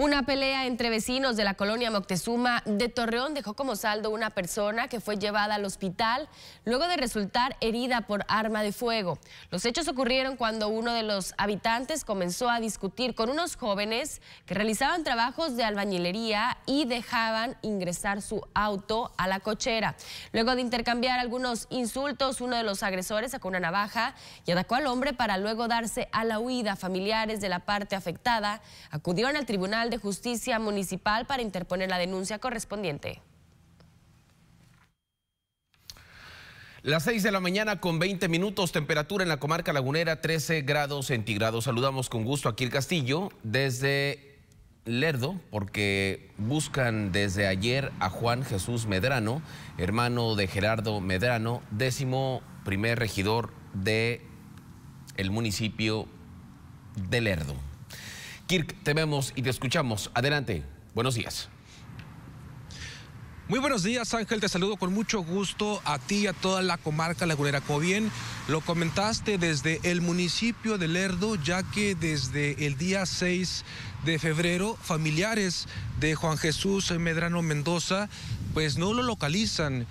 Una pelea entre vecinos de la colonia Moctezuma de Torreón dejó como saldo una persona que fue llevada al hospital luego de resultar herida por arma de fuego. Los hechos ocurrieron cuando uno de los habitantes comenzó a discutir con unos jóvenes que realizaban trabajos de albañilería y dejaban ingresar su auto a la cochera. Luego de intercambiar algunos insultos, uno de los agresores sacó una navaja y atacó al hombre para luego darse a la huida. Familiares de la parte afectada acudieron al tribunal de Justicia Municipal para interponer la denuncia correspondiente. Las 6 de la mañana con 20 minutos, temperatura en la comarca lagunera 13 grados centígrados. Saludamos con gusto a el Castillo desde Lerdo, porque buscan desde ayer a Juan Jesús Medrano, hermano de Gerardo Medrano, décimo primer regidor de el municipio de Lerdo. Kirk, te vemos y te escuchamos. Adelante. Buenos días. Muy buenos días, Ángel. Te saludo con mucho gusto a ti y a toda la comarca lagunera. Como bien lo comentaste desde el municipio de Lerdo, ya que desde el día 6 de febrero, familiares de Juan Jesús Medrano Mendoza, pues no lo localizan